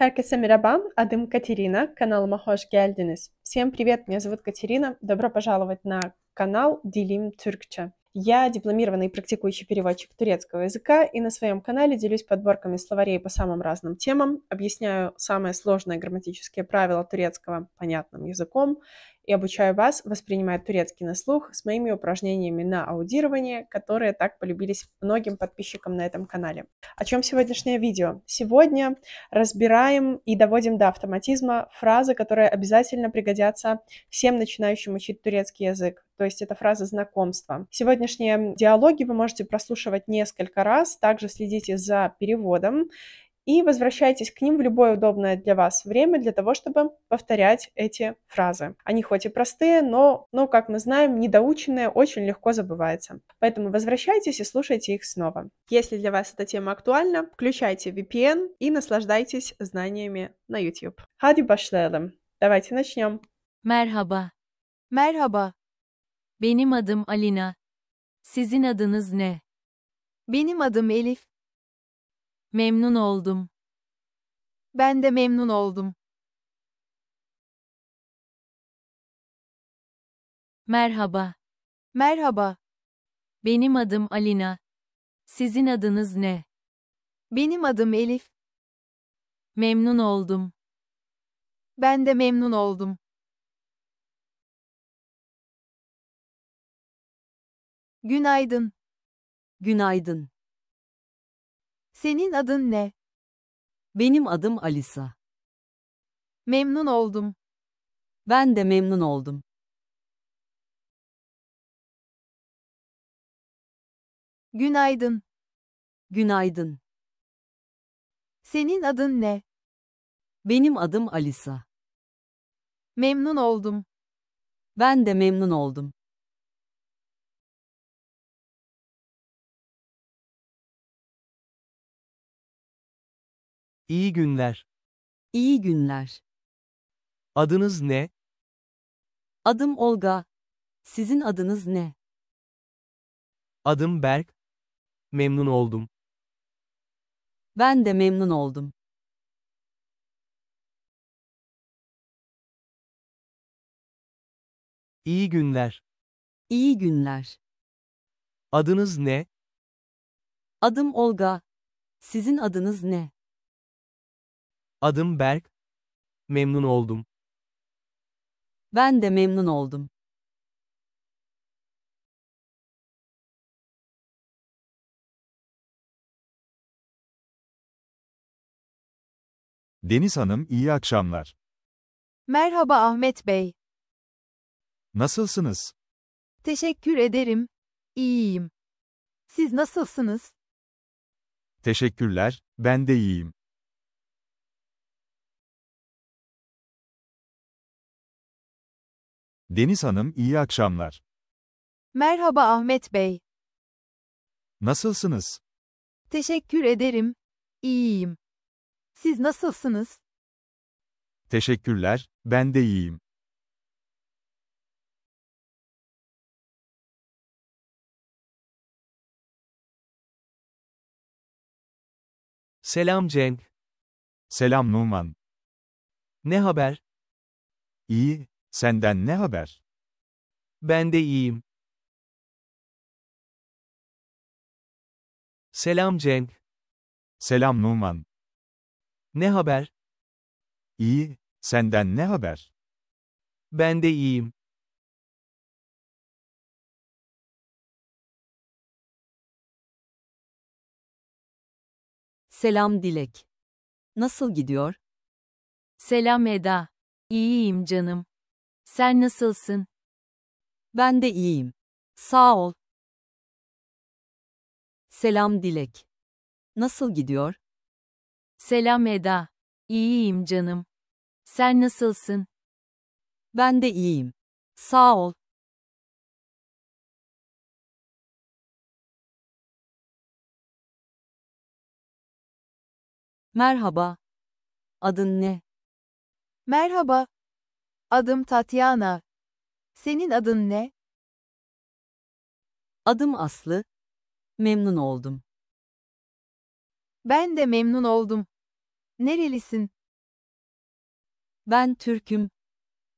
Herkese merhaba, adım Катерина, каналыма hoş geldiniz. Всем привет, меня зовут Катерина, добро пожаловать на канал Делим Türkçe. Я дипломированный практикующий переводчик турецкого языка и на своем канале делюсь подборками словарей по самым разным темам, объясняю самые сложные грамматические правила турецкого понятным языком и обучаю вас воспринимать турецкий на слух с моими упражнениями на аудирование, которые так полюбились многим подписчикам на этом канале. О чем сегодняшнее видео? Сегодня разбираем и доводим до автоматизма фразы, которые обязательно пригодятся всем начинающим учить турецкий язык то есть это фраза знакомства. Сегодняшние диалоги вы можете прослушивать несколько раз, также следите за переводом и возвращайтесь к ним в любое удобное для вас время для того, чтобы повторять эти фразы. Они хоть и простые, но, но как мы знаем, недоученные очень легко забываются. Поэтому возвращайтесь и слушайте их снова. Если для вас эта тема актуальна, включайте VPN и наслаждайтесь знаниями на YouTube. Hadi başlayalım. Давайте начнем. Merhaba. Merhaba. Benim adım Alina. Sizin adınız ne? Benim adım Elif. Memnun oldum. Ben de memnun oldum. Merhaba. Merhaba. Benim adım Alina. Sizin adınız ne? Benim adım Elif. Memnun oldum. Ben de memnun oldum. Günaydın. Günaydın. Senin adın ne? Benim adım Alisa. Memnun oldum. Ben de memnun oldum. Günaydın. Günaydın. Senin adın ne? Benim adım Alisa. Memnun oldum. Ben de memnun oldum. İyi günler. İyi günler. Adınız ne? Adım Olga. Sizin adınız ne? Adım Berk. Memnun oldum. Ben de memnun oldum. İyi günler. İyi günler. Adınız ne? Adım Olga. Sizin adınız ne? Adım Berk. Memnun oldum. Ben de memnun oldum. Deniz Hanım iyi akşamlar. Merhaba Ahmet Bey. Nasılsınız? Teşekkür ederim. İyiyim. Siz nasılsınız? Teşekkürler, ben de iyiyim. Deniz Hanım iyi akşamlar. Merhaba Ahmet Bey. Nasılsınız? Teşekkür ederim. İyiyim. Siz nasılsınız? Teşekkürler, ben de iyiyim. Selam Cenk. Selam Numan. Ne haber? İyi, Senden ne haber? Ben de iyiyim. Selam Cenk. Selam Numan. Ne haber? İyi, senden ne haber? Ben de iyiyim. Selam Dilek. Nasıl gidiyor? Selam Eda. İyiyim canım. Sen nasılsın? Ben de iyiyim. Sağ ol. Selam Dilek. Nasıl gidiyor? Selam Eda. İyiyim canım. Sen nasılsın? Ben de iyiyim. Sağ ol. Merhaba. Adın ne? Merhaba, Adım Tatyana. Senin adın ne? Adım Aslı. Memnun oldum. Ben de memnun oldum. Nerelisin? Ben Türk'üm.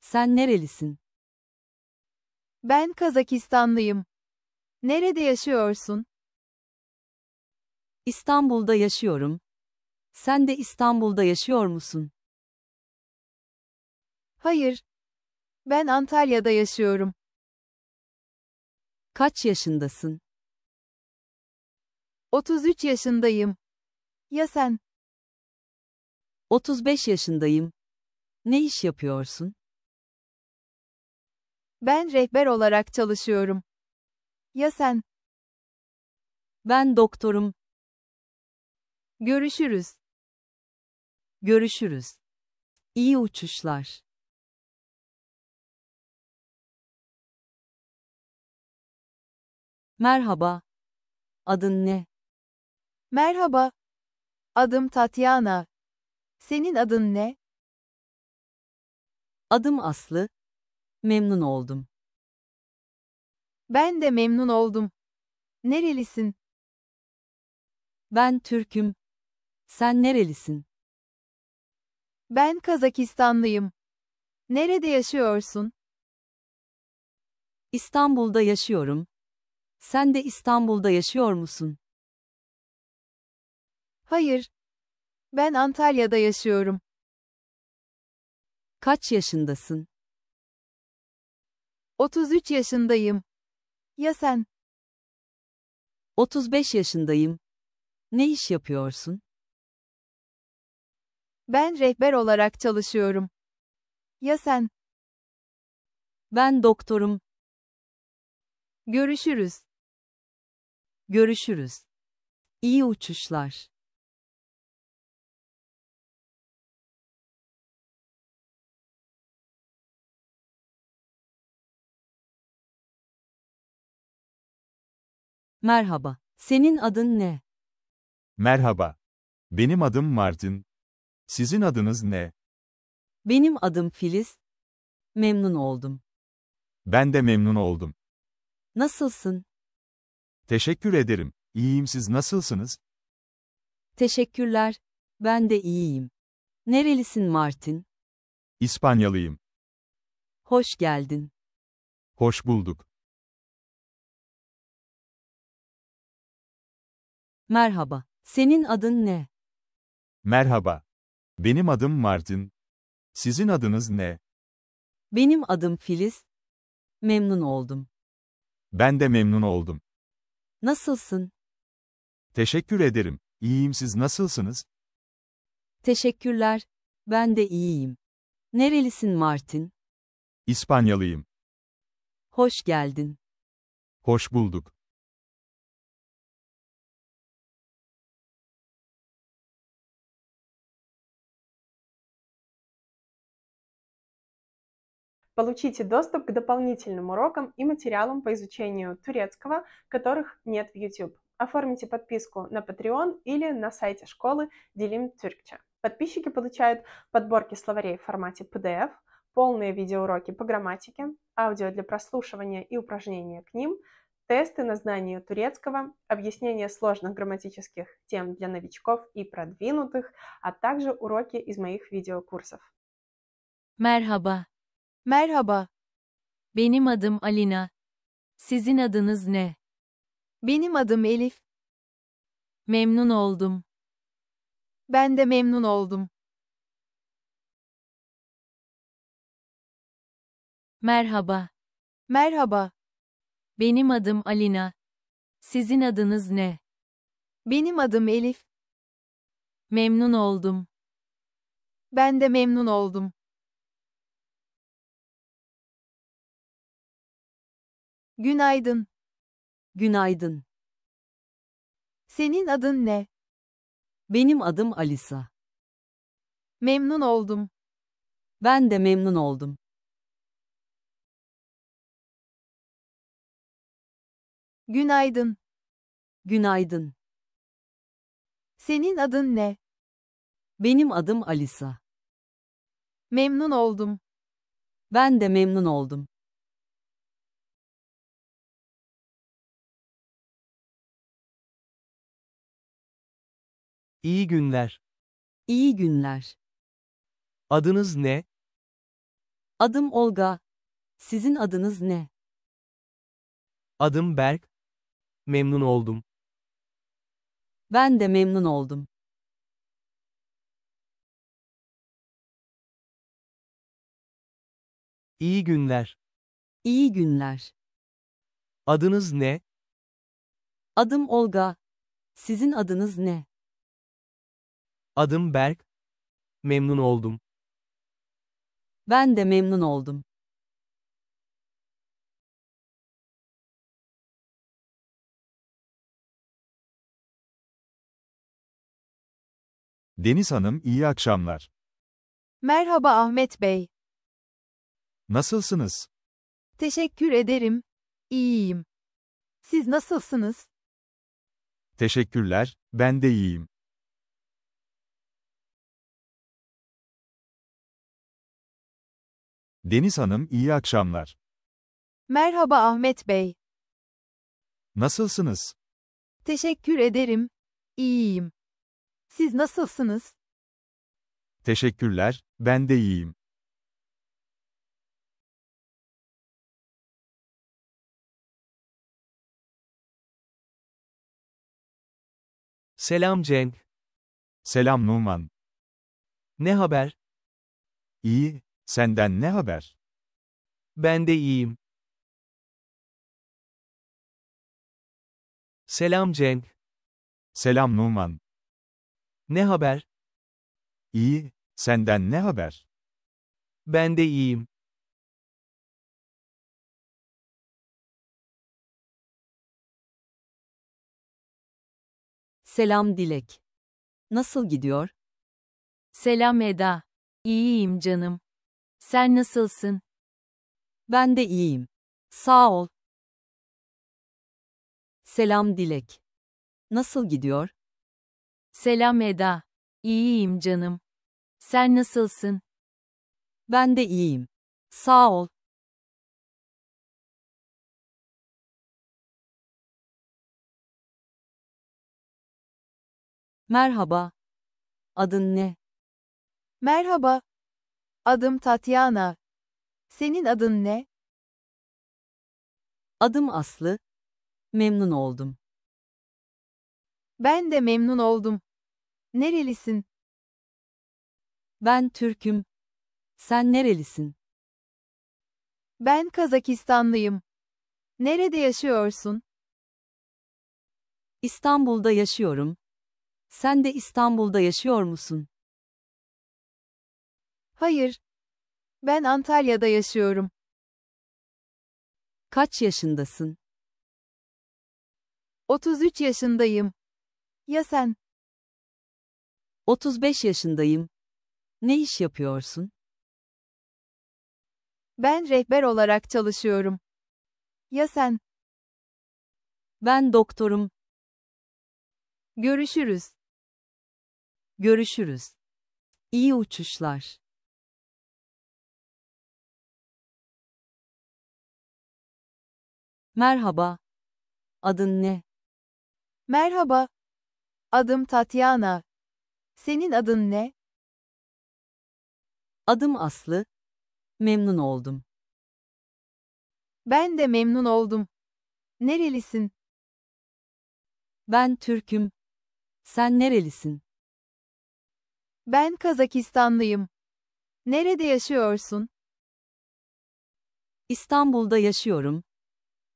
Sen nerelisin? Ben Kazakistanlıyım. Nerede yaşıyorsun? İstanbul'da yaşıyorum. Sen de İstanbul'da yaşıyor musun? Hayır. Ben Antalya'da yaşıyorum. Kaç yaşındasın? 33 yaşındayım. Ya sen? 35 yaşındayım. Ne iş yapıyorsun? Ben rehber olarak çalışıyorum. Ya sen? Ben doktorum. Görüşürüz. Görüşürüz. İyi uçuşlar. Merhaba. Adın ne? Merhaba. Adım Tatiana. Senin adın ne? Adım Aslı. Memnun oldum. Ben de memnun oldum. Nerelisin? Ben Türk'üm. Sen nerelisin? Ben Kazakistanlıyım. Nerede yaşıyorsun? İstanbul'da yaşıyorum sen de İstanbul'da yaşıyor musun? Hayır. Ben Antalya'da yaşıyorum. Kaç yaşındasın? 33 yaşındayım. Ya sen? 35 yaşındayım. Ne iş yapıyorsun? Ben rehber olarak çalışıyorum. Ya sen? Ben doktorum. Görüşürüz. Görüşürüz. İyi uçuşlar. Merhaba, senin adın ne? Merhaba. Benim adım Martin. Sizin adınız ne? Benim adım Filiz. Memnun oldum. Ben de memnun oldum. Nasılsın? Teşekkür ederim. İyiyim siz nasılsınız? Teşekkürler. Ben de iyiyim. Nerelisin Martin? İspanyalıyım. Hoş geldin. Hoş bulduk. Merhaba. Senin adın ne? Merhaba. Benim adım Martin. Sizin adınız ne? Benim adım Filiz. Memnun oldum. Ben de memnun oldum. Nasılsın? Teşekkür ederim. İyiyim siz nasılsınız? Teşekkürler. Ben de iyiyim. Nerelisin Martin? İspanyalıyım. Hoş geldin. Hoş bulduk. Получите доступ к дополнительным урокам и материалам по изучению турецкого, которых нет в YouTube. Оформите подписку на Patreon или на сайте школы Делим Тюркча. Подписчики получают подборки словарей в формате PDF, полные видеоуроки по грамматике, аудио для прослушивания и упражнения к ним, тесты на знание турецкого, объяснение сложных грамматических тем для новичков и продвинутых, а также уроки из моих видеокурсов. Merhaba, Merhaba. Benim adım Alina. Sizin adınız ne? Benim adım Elif. Memnun oldum. Ben de memnun oldum. Merhaba. Merhaba. Benim adım Alina. Sizin adınız ne? Benim adım Elif. Memnun oldum. Ben de memnun oldum. Günaydın. Günaydın. Senin adın ne? Benim adım Alisa. Memnun oldum. Ben de memnun oldum. Günaydın. Günaydın. Senin adın ne? Benim adım Alisa. Memnun oldum. Ben de memnun oldum. İyi günler. İyi günler. Adınız ne? Adım Olga. Sizin adınız ne? Adım Berk. Memnun oldum. Ben de memnun oldum. İyi günler. İyi günler. Adınız ne? Adım Olga. Sizin adınız ne? Adım Berk. Memnun oldum. Ben de memnun oldum. Deniz Hanım iyi akşamlar. Merhaba Ahmet Bey. Nasılsınız? Teşekkür ederim. İyiyim. Siz nasılsınız? Teşekkürler, ben de iyiyim. Deniz Hanım iyi akşamlar. Merhaba Ahmet Bey. Nasılsınız? Teşekkür ederim. İyiyim. Siz nasılsınız? Teşekkürler, ben de iyiyim. Selam Cenk. Selam Numan. Ne haber? İyi, Senden ne haber? Ben de iyiyim. Selam Cenk. Selam Numan. Ne haber? İyi, senden ne haber? Ben de iyiyim. Selam Dilek. Nasıl gidiyor? Selam Eda. İyiyim canım. Sen nasılsın? Ben de iyiyim. Sağ ol. Selam Dilek. Nasıl gidiyor? Selam Eda. İyiyim canım. Sen nasılsın? Ben de iyiyim. Sağ ol. Merhaba. Adın ne? Merhaba, Adım Tatyana. Senin adın ne? Adım Aslı. Memnun oldum. Ben de memnun oldum. Nerelisin? Ben Türk'üm. Sen nerelisin? Ben Kazakistanlıyım. Nerede yaşıyorsun? İstanbul'da yaşıyorum. Sen de İstanbul'da yaşıyor musun? Hayır. Ben Antalya'da yaşıyorum. Kaç yaşındasın? 33 yaşındayım. Ya sen? 35 yaşındayım. Ne iş yapıyorsun? Ben rehber olarak çalışıyorum. Ya sen? Ben doktorum. Görüşürüz. Görüşürüz. İyi uçuşlar. Merhaba. Adın ne? Merhaba. Adım Tatyana. Senin adın ne? Adım Aslı. Memnun oldum. Ben de memnun oldum. Nerelisin? Ben Türk'üm. Sen nerelisin? Ben Kazakistanlıyım. Nerede yaşıyorsun? İstanbul'da yaşıyorum.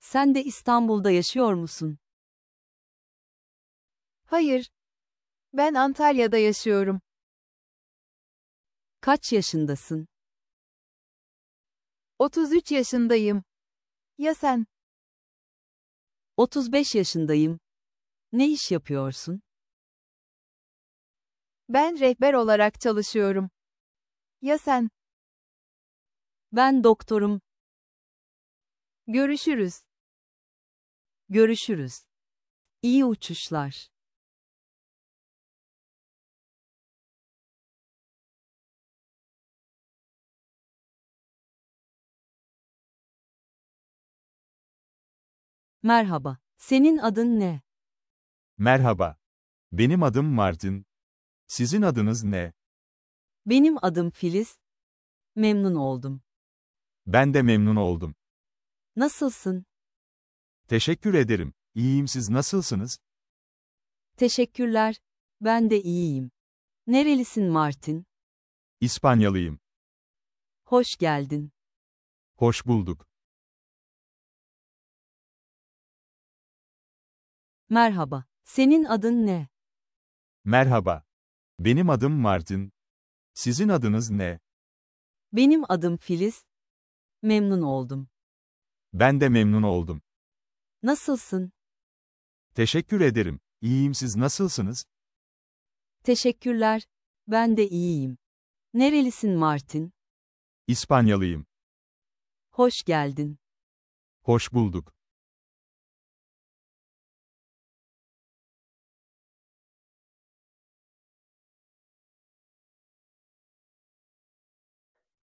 Sen de İstanbul'da yaşıyor musun? Hayır. Ben Antalya'da yaşıyorum. Kaç yaşındasın? 33 yaşındayım. Ya sen? 35 yaşındayım. Ne iş yapıyorsun? Ben rehber olarak çalışıyorum. Ya sen? Ben doktorum. Görüşürüz. Görüşürüz. İyi uçuşlar. Merhaba, senin adın ne? Merhaba. Benim adım Martin. Sizin adınız ne? Benim adım Filiz. Memnun oldum. Ben de memnun oldum. Nasılsın? Teşekkür ederim. İyiyim siz nasılsınız? Teşekkürler. Ben de iyiyim. Nerelisin Martin? İspanyalıyım. Hoş geldin. Hoş bulduk. Merhaba. Senin adın ne? Merhaba. Benim adım Martin. Sizin adınız ne? Benim adım Filiz. Memnun oldum. Ben de memnun oldum. Nasılsın? Teşekkür ederim. İyiyim siz nasılsınız? Teşekkürler. Ben de iyiyim. Nerelisin Martin? İspanyalıyım. Hoş geldin. Hoş bulduk.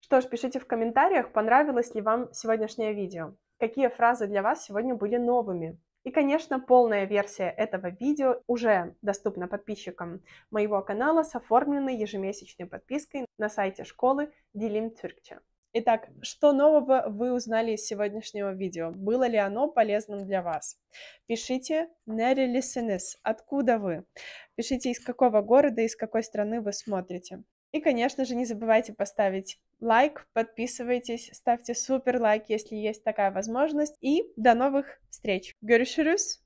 Что ж, пишите в комментариях, понравилось ли вам сегодняшнее видео. какие фразы для вас сегодня были новыми. И, конечно, полная версия этого видео уже доступна подписчикам моего канала с оформленной ежемесячной подпиской на сайте школы Делим Тюркче. Итак, что нового вы узнали из сегодняшнего видео? Было ли оно полезным для вас? Пишите «Nerelisenes» — откуда вы? Пишите, из какого города, из какой страны вы смотрите. И, конечно же, не забывайте поставить лайк, подписывайтесь, ставьте супер лайк, если есть такая возможность. И до новых встреч. Görüşürüz.